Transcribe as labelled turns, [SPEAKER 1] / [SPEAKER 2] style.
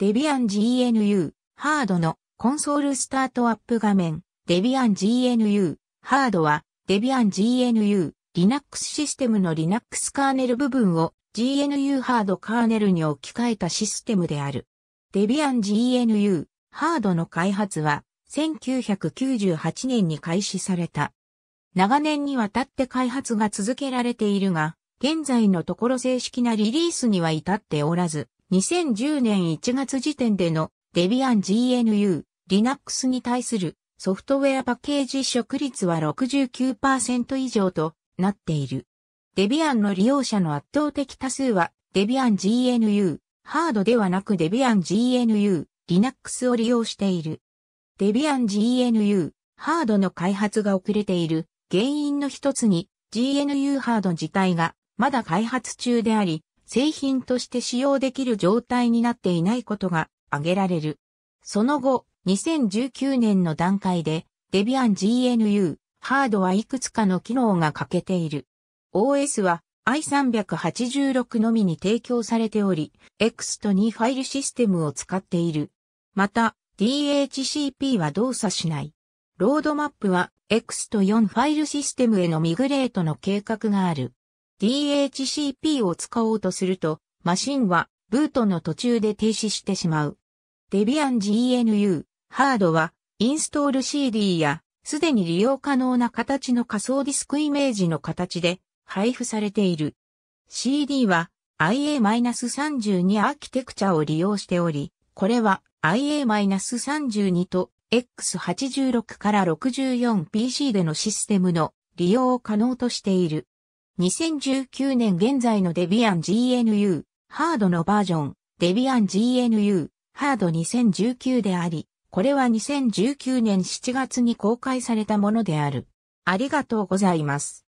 [SPEAKER 1] デビアン GNU ハードのコンソールスタートアップ画面デビアン GNU ハードは d ビアン GNU Linux システムの Linux カーネル部分を GNU ハードカーネルに置き換えたシステムである。デビアン GNU ハードの開発は1998年に開始された。長年にわたって開発が続けられているが、現在のところ正式なリリースには至っておらず、2010年1月時点でのデビアン GNU Linux に対するソフトウェアパッケージ移植率は69%以上となっている。デビアンの利用者の圧倒的多数はデビアン GNU ハードではなくデビアン GNU Linux を利用している。デビアン GNU ハードの開発が遅れている原因の一つに GNU ハード自体がまだ開発中であり、製品として使用できる状態になっていないことが挙げられる。その後、2019年の段階で、デビアン GNU ハードはいくつかの機能が欠けている。OS は i386 のみに提供されており、X と2ファイルシステムを使っている。また、DHCP は動作しない。ロードマップは X と4ファイルシステムへのミグレートの計画がある。DHCP を使おうとすると、マシンはブートの途中で停止してしまう。d e ア i a n GNU ハードはインストール CD やすでに利用可能な形の仮想ディスクイメージの形で配布されている。CD は IA-32 アーキテクチャを利用しており、これは IA-32 と X86 から 64PC でのシステムの利用を可能としている。2019年現在のデビアン GNU ハードのバージョンデビアン GNU ハード2019であり、これは2019年7月に公開されたものである。ありがとうございます。